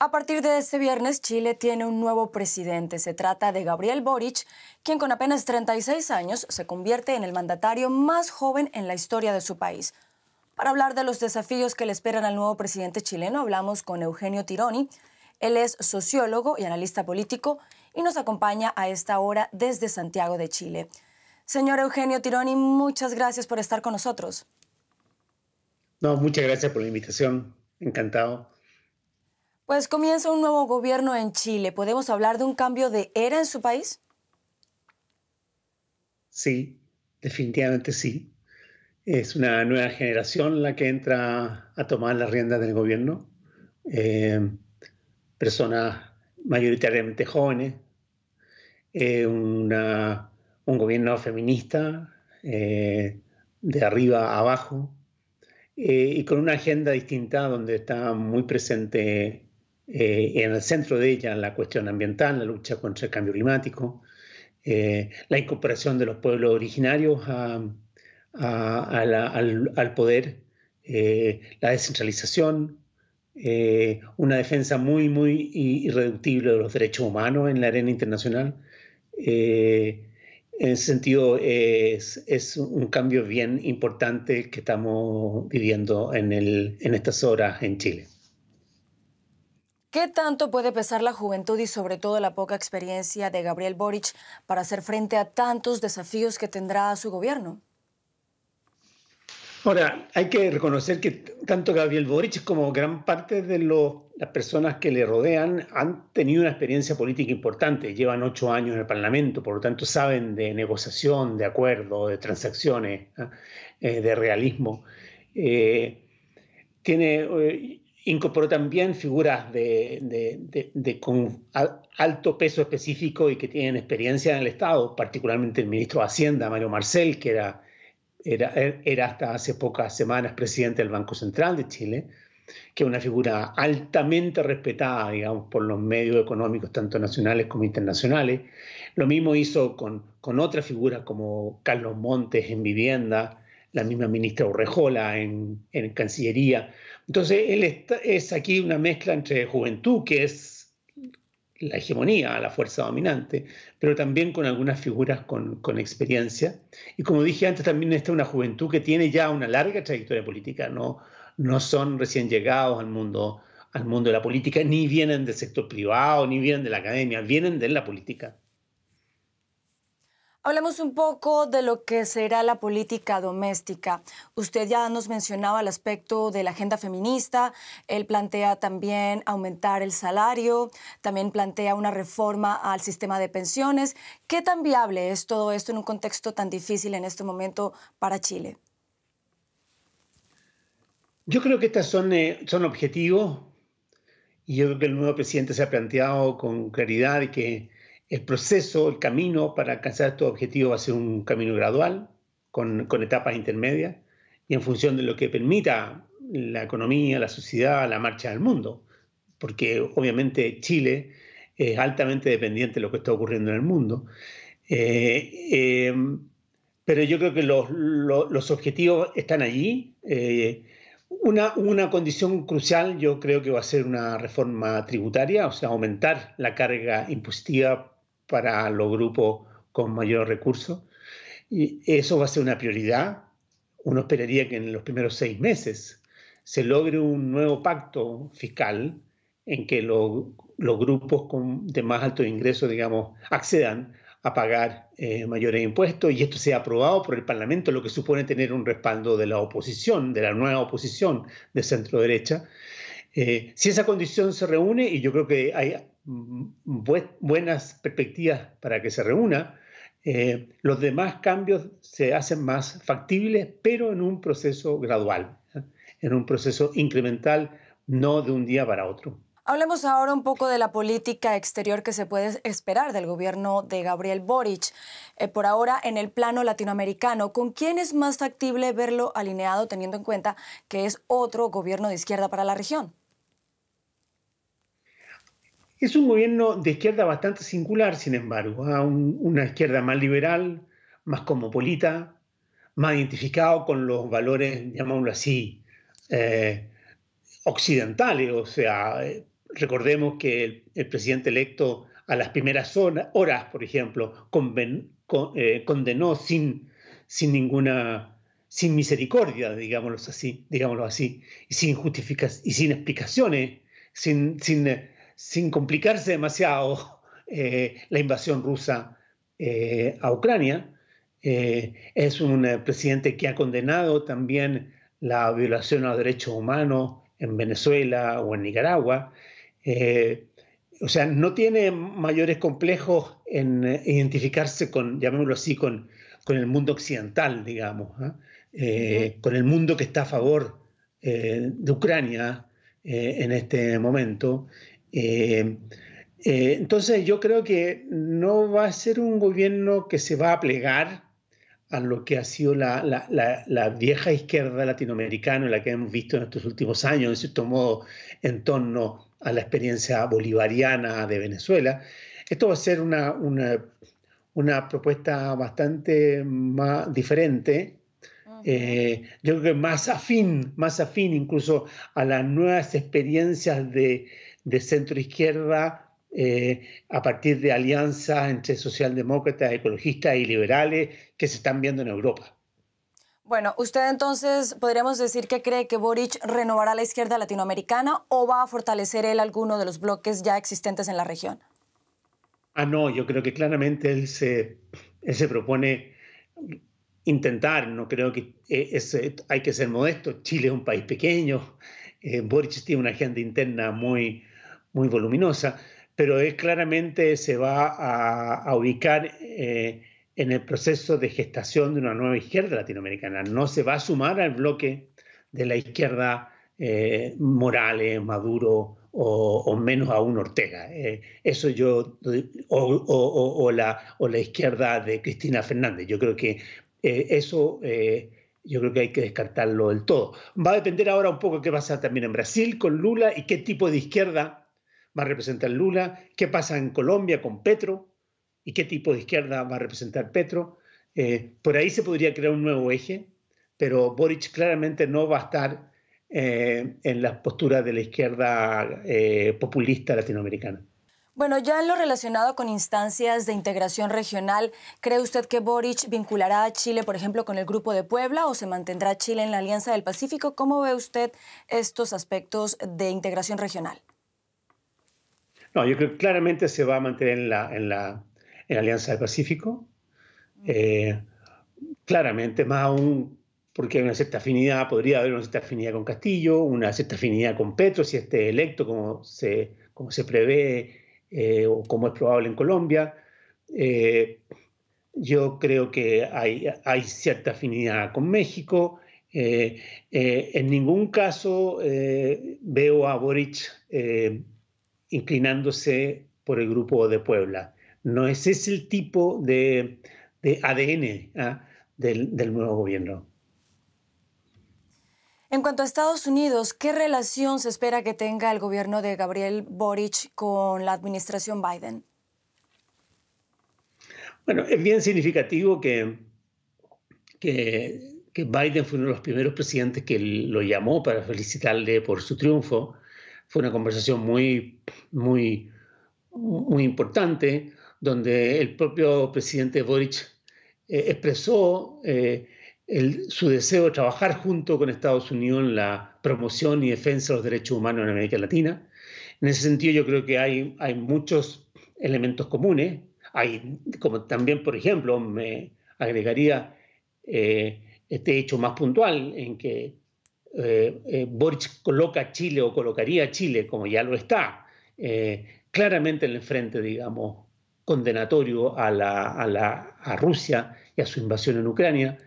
A partir de este viernes, Chile tiene un nuevo presidente. Se trata de Gabriel Boric, quien con apenas 36 años se convierte en el mandatario más joven en la historia de su país. Para hablar de los desafíos que le esperan al nuevo presidente chileno, hablamos con Eugenio Tironi. Él es sociólogo y analista político y nos acompaña a esta hora desde Santiago de Chile. Señor Eugenio Tironi, muchas gracias por estar con nosotros. No, muchas gracias por la invitación. Encantado. Pues comienza un nuevo gobierno en Chile. ¿Podemos hablar de un cambio de era en su país? Sí, definitivamente sí. Es una nueva generación la que entra a tomar las riendas del gobierno. Eh, personas mayoritariamente jóvenes, eh, un gobierno feminista eh, de arriba a abajo, eh, y con una agenda distinta donde está muy presente eh, en el centro de ella la cuestión ambiental, la lucha contra el cambio climático, eh, la incorporación de los pueblos originarios al, poder, la descentralización, una defensa muy, muy irreductible de los derechos humanos en la arena internacional. Eh, en ese sentido, es, un cambio bien importante que estamos viviendo en estas horas en Chile. ¿Qué tanto puede pesar la juventud y sobre todo la poca experiencia de Gabriel Boric para hacer frente a tantos desafíos que tendrá su gobierno? Ahora, hay que reconocer que tanto Gabriel Boric como gran parte de las personas que le rodean han tenido una experiencia política importante, llevan ocho años en el Parlamento, por lo tanto saben de negociación, de acuerdo, de transacciones, ¿ah? eh, de realismo. Eh, tiene, eh, incorporó también figuras con alto peso específico y que tienen experiencia en el Estado, particularmente el ministro de Hacienda, Mario Marcel, que era era, er, era hasta hace pocas semanas presidente del Banco Central de Chile, que es una figura altamente respetada, digamos, por los medios económicos, tanto nacionales como internacionales. Lo mismo hizo con, con otras figuras como Carlos Montes en vivienda, la misma ministra Urrejola en, en Cancillería. Entonces, él es aquí una mezcla entre juventud, que es la hegemonía, la fuerza dominante, pero también con algunas figuras con, con, experiencia. Y como dije antes, también está una juventud que tiene ya una larga trayectoria política, no, no son recién llegados al mundo, al mundo de la política, ni vienen del sector privado, ni vienen de la academia, vienen de la política. Hablemos un poco de lo que será la política doméstica. Usted ya nos mencionaba el aspecto de la agenda feminista, él plantea también aumentar el salario, también plantea una reforma al sistema de pensiones. ¿Qué tan viable es todo esto en un contexto tan difícil en este momento para Chile? Yo creo que estos son, eh, son objetivos y yo creo que el nuevo presidente se ha planteado con claridad que el proceso, el camino para alcanzar estos objetivos va a ser un camino gradual, con, etapas intermedias, y en función de lo que permita la economía, la sociedad, la marcha del mundo, porque obviamente Chile es altamente dependiente de lo que está ocurriendo en el mundo. Eh, eh, pero yo creo que los, objetivos están allí. Eh, una, una, condición crucial yo creo que va a ser una reforma tributaria, o sea, aumentar la carga impositiva para los grupos con mayores recursos. Y eso va a ser una prioridad. Uno esperaría que en los primeros seis meses se logre un nuevo pacto fiscal en que los grupos con, de más alto ingreso, digamos, accedan a pagar eh, mayores impuestos y esto sea aprobado por el Parlamento, lo que supone tener un respaldo de la oposición, de la nueva oposición de centro derecha. Eh, si esa condición se reúne, y yo creo que hay Mm, buenas perspectivas para que se reúna, eh, los demás cambios se hacen más factibles, pero en un proceso gradual, ¿eh? en un proceso incremental, no de un día para otro. Hablemos ahora un poco de la política exterior que se puede esperar del gobierno de Gabriel Boric. Eh, por ahora, en el plano latinoamericano, ¿con quién es más factible verlo alineado teniendo en cuenta que es otro gobierno de izquierda para la región? Es un gobierno de izquierda bastante singular, sin embargo, ¿ah? una izquierda más liberal, más cosmopolita, más identificado con los valores, llamémoslo así, eh, occidentales. O sea, eh, recordemos que el, presidente electo a las primeras horas, por ejemplo, eh, condenó sin, sin ninguna sin misericordia, digámoslo así, digámoslo así, y sin justificaciones, y sin explicaciones, sin, sin sin complicarse demasiado eh, la invasión rusa eh, a Ucrania. Eh, es un presidente que ha condenado también la violación a los derechos humanos en Venezuela o en Nicaragua. o sea, no tiene mayores complejos en identificarse con, llamémoslo así, con, con el mundo occidental, digamos, ¿ah? con el mundo que está a favor de Ucrania en este momento. Eh, eh, entonces yo creo que no va a ser un gobierno que se va a plegar a lo que ha sido la, vieja izquierda latinoamericana, la que hemos visto en estos últimos años, en cierto modo, en torno a la experiencia bolivariana de Venezuela. Esto va a ser una, propuesta bastante más diferente, eh, yo creo que más afín, más afín incluso a las nuevas experiencias de, de centro izquierda eh, a partir de alianzas entre socialdemócratas, ecologistas y liberales que se están viendo en Europa. Bueno, usted entonces podríamos decir que cree que Boric renovará la izquierda latinoamericana o va a fortalecer él alguno de los bloques ya existentes en la región. Ah, no, yo creo que claramente él se, se propone intentar, no creo que eh, eh, hay que ser modesto, Chile es un país pequeño, Boric tiene una agenda interna muy, muy voluminosa, pero él claramente se va a, ubicar eh, en el proceso de gestación de una nueva izquierda latinoamericana. No se va a sumar al bloque de la izquierda eh, Morales, Maduro o, menos aún Ortega. Eh. eso yo, o, o, la, o, la, izquierda de Cristina Fernández. Yo creo que eso yo creo que hay que descartarlo del todo. Va a depender ahora un poco qué pasa también en Brasil con Lula y qué tipo de izquierda va a representar Lula, qué pasa en Colombia con Petro y qué tipo de izquierda va a representar Petro. Eh, por ahí se podría crear un nuevo eje, pero Boric claramente no va a estar eh, en las posturas de la izquierda eh, populista latinoamericana. Bueno, ya en lo relacionado con instancias de integración regional, ¿cree usted que Boric vinculará a Chile, por ejemplo, con el Grupo de Puebla o se mantendrá Chile en la Alianza del Pacífico? ¿Cómo ve usted estos aspectos de integración regional? No, yo creo que claramente se va a mantener en la, en la, en la Alianza del Pacífico. Eh, claramente, más aún porque hay una cierta afinidad, podría haber una cierta afinidad con Castillo, una cierta afinidad con Petro, si esté electo como se, como se prevé eh, o como es probable en Colombia. Eh, yo creo que hay, hay, cierta afinidad con México. en ningún caso veo a Boric inclinándose por el grupo de Puebla. No ese es el tipo de, de ADN ¿ah? del, nuevo gobierno. En cuanto a Estados Unidos, ¿qué relación se espera que tenga el gobierno de Gabriel Boric con la administración Biden? Bueno, es bien significativo que, que Biden fue uno de los primeros presidentes que lo llamó para felicitarle por su triunfo fue una conversación muy, muy, muy importante, donde el propio presidente Boric eh, expresó eh, su deseo de trabajar junto con Estados Unidos en la promoción y defensa de los derechos humanos en América Latina. En ese sentido, yo creo que hay, hay muchos elementos comunes. Hay, como también, por ejemplo, me agregaría eh, este hecho más puntual en que eh, eh, Boric coloca a Chile o colocaría a Chile, como ya lo está, eh, claramente en el frente, digamos, condenatorio a, Rusia y a su invasión en Ucrania.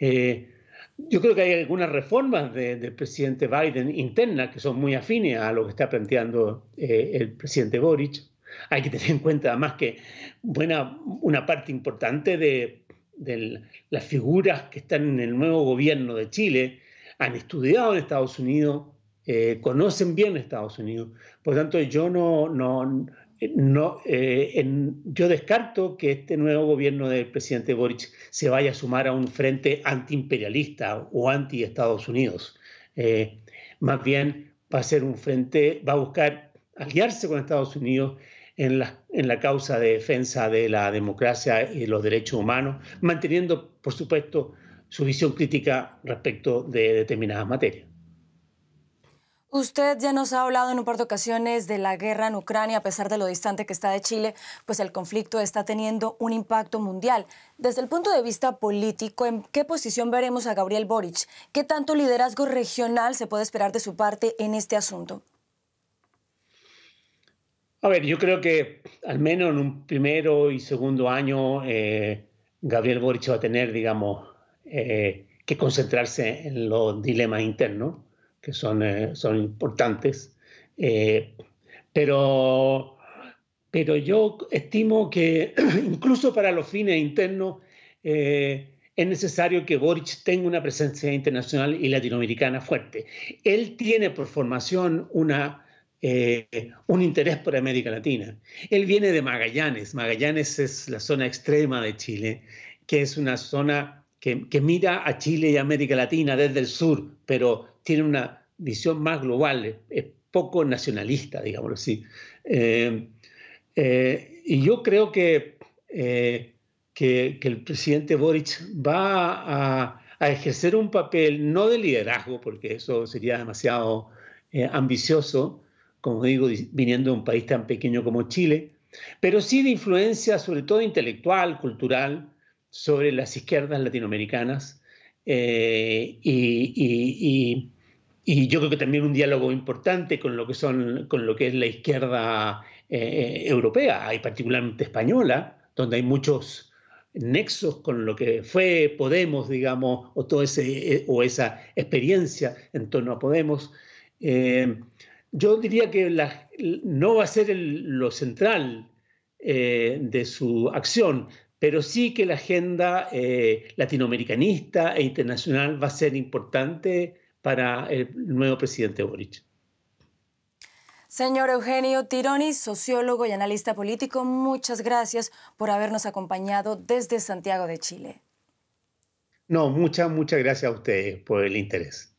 yo creo que hay algunas reformas del presidente Biden internas que son muy afines a lo que está planteando el presidente Boric. Hay que tener en cuenta además que buena, una parte importante de, de las figuras que están en el nuevo gobierno de Chile, han estudiado en Estados Unidos, eh, conocen bien Estados Unidos. Por lo tanto, yo no, no, no eh, en, yo descarto que este nuevo gobierno del presidente Boric se vaya a sumar a un frente antiimperialista o anti Estados Unidos. Eh, más bien va a ser un frente, va a buscar aliarse con Estados Unidos en la, en la causa de defensa de la democracia y los derechos humanos, manteniendo, por supuesto, su visión crítica respecto de determinadas materias. Usted ya nos ha hablado en un par de ocasiones de la guerra en Ucrania, a pesar de lo distante que está de Chile, pues el conflicto está teniendo un impacto mundial. Desde el punto de vista político, ¿en qué posición veremos a Gabriel Boric? ¿Qué tanto liderazgo regional se puede esperar de su parte en este asunto? A ver, yo creo que al menos en un primero y segundo año eh, Gabriel Boric va a tener, digamos, eh, que concentrarse en los dilemas internos, que son, eh, son importantes. Eh, pero, pero yo estimo que incluso para los fines internos es necesario que Boric tenga una presencia internacional y latinoamericana fuerte. Él tiene por formación una, un interés por América Latina. Él viene de Magallanes. Magallanes es la zona extrema de Chile, que es una zona que, mira a Chile y América Latina desde el sur, pero tiene una visión más global, es poco nacionalista, digámoslo así. Eh, eh, y yo creo eh, que, que, el presidente Boric va a, a, ejercer un papel no de liderazgo, porque eso sería demasiado ambicioso, como digo, viniendo de un país tan pequeño como Chile, pero sí de influencia sobre todo intelectual, cultural, sobre las izquierdas latinoamericanas eh, y, yo creo que también un diálogo importante con lo que, son, con lo que es la izquierda eh, europea y particularmente española, donde hay muchos nexos con lo que fue Podemos, digamos, o, todo ese, eh, o esa experiencia en torno a Podemos. yo diría que no va a ser lo central de su acción, pero sí que la agenda eh, latinoamericanista e internacional va a ser importante para el nuevo presidente Boric. Señor Eugenio Tironi, sociólogo y analista político, muchas gracias por habernos acompañado desde Santiago de Chile. No, muchas, muchas gracias a ustedes por el interés.